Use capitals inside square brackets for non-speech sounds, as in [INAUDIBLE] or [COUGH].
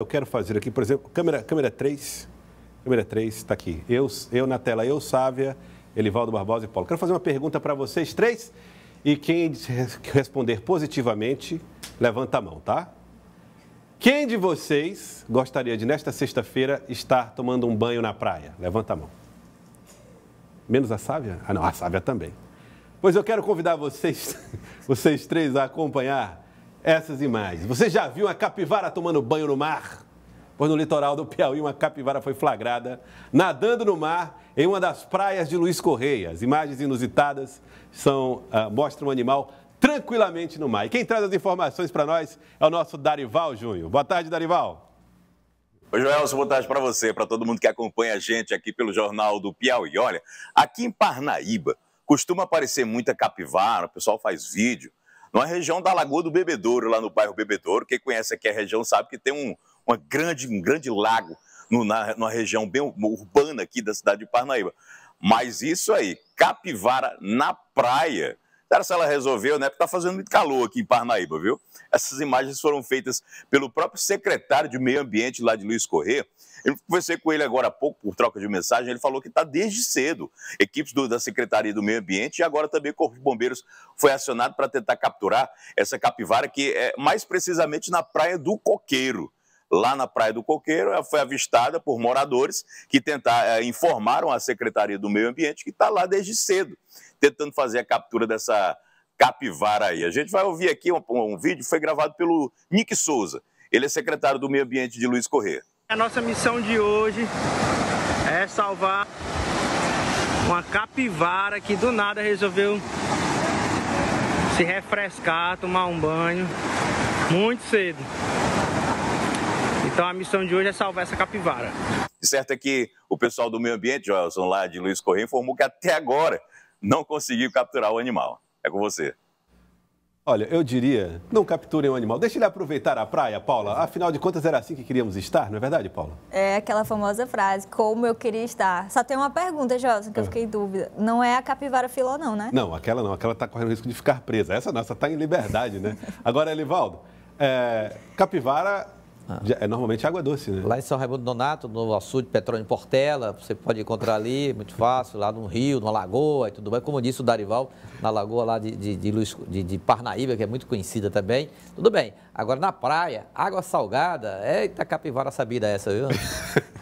Eu quero fazer aqui, por exemplo, câmera, câmera 3. Câmera 3 está aqui. Eu, eu na tela, eu, Sávia, Elivaldo Barbosa e Paulo. Quero fazer uma pergunta para vocês três e quem responder positivamente, levanta a mão, tá? Quem de vocês gostaria de, nesta sexta-feira, estar tomando um banho na praia? Levanta a mão. Menos a Sávia? Ah, não, a Sávia também. Pois eu quero convidar vocês, [LAUGHS] vocês três, a acompanhar essas imagens. Você já viu uma capivara tomando banho no mar? Pois no litoral do Piauí, uma capivara foi flagrada nadando no mar em uma das praias de Luiz Correia. As imagens inusitadas são, uh, mostram o um animal tranquilamente no mar. E quem traz as informações para nós é o nosso Darival Júnior. Boa tarde, Darival. Oi, Joelson, boa tarde para você, para todo mundo que acompanha a gente aqui pelo Jornal do Piauí. Olha, aqui em Parnaíba, costuma aparecer muita capivara, o pessoal faz vídeo, numa região da Lagoa do Bebedouro, lá no bairro Bebedouro. Quem conhece aqui a região sabe que tem um, uma grande, um grande lago no, na, numa região bem urbana aqui da cidade de Parnaíba. Mas isso aí, capivara na praia, Cara, se ela resolveu, né? Porque está fazendo muito calor aqui em Parnaíba, viu? Essas imagens foram feitas pelo próprio secretário de Meio Ambiente lá de Luiz Corrêa. Eu conversei com ele agora há pouco por troca de mensagem. Ele falou que está desde cedo. Equipes do, da Secretaria do Meio Ambiente e agora também o Corpo de Bombeiros foi acionado para tentar capturar essa capivara que é mais precisamente na Praia do Coqueiro lá na Praia do Coqueiro, ela foi avistada por moradores que tentaram, é, informaram a Secretaria do Meio Ambiente que está lá desde cedo, tentando fazer a captura dessa capivara aí. A gente vai ouvir aqui um, um vídeo que foi gravado pelo Nick Souza. Ele é secretário do Meio Ambiente de Luiz Corrêa. A nossa missão de hoje é salvar uma capivara que do nada resolveu se refrescar, tomar um banho muito cedo. Então a missão de hoje é salvar essa capivara. certo é que o pessoal do meio ambiente, Joelson, lá de Luiz Corrêa, informou que até agora não conseguiu capturar o animal. É com você. Olha, eu diria, não capturem o animal. Deixe ele aproveitar a praia, Paula. Afinal de contas, era assim que queríamos estar, não é verdade, Paula? É aquela famosa frase, como eu queria estar. Só tem uma pergunta, Joelson, que eu ah. fiquei em dúvida. Não é a capivara filó, não, né? Não, aquela não. Aquela está correndo o risco de ficar presa. Essa nossa está em liberdade, né? Agora, Elivaldo, é, capivara ah. É normalmente água doce, né? Lá em São Raimundo Donato, no açude Petróleo de Portela, você pode encontrar ali, muito fácil, lá num rio, numa lagoa e tudo mais. Como disse o Darival, na lagoa lá de, de, de, de, de Parnaíba, que é muito conhecida também. Tudo bem. Agora, na praia, água salgada, eita capivara sabida essa, viu? [LAUGHS]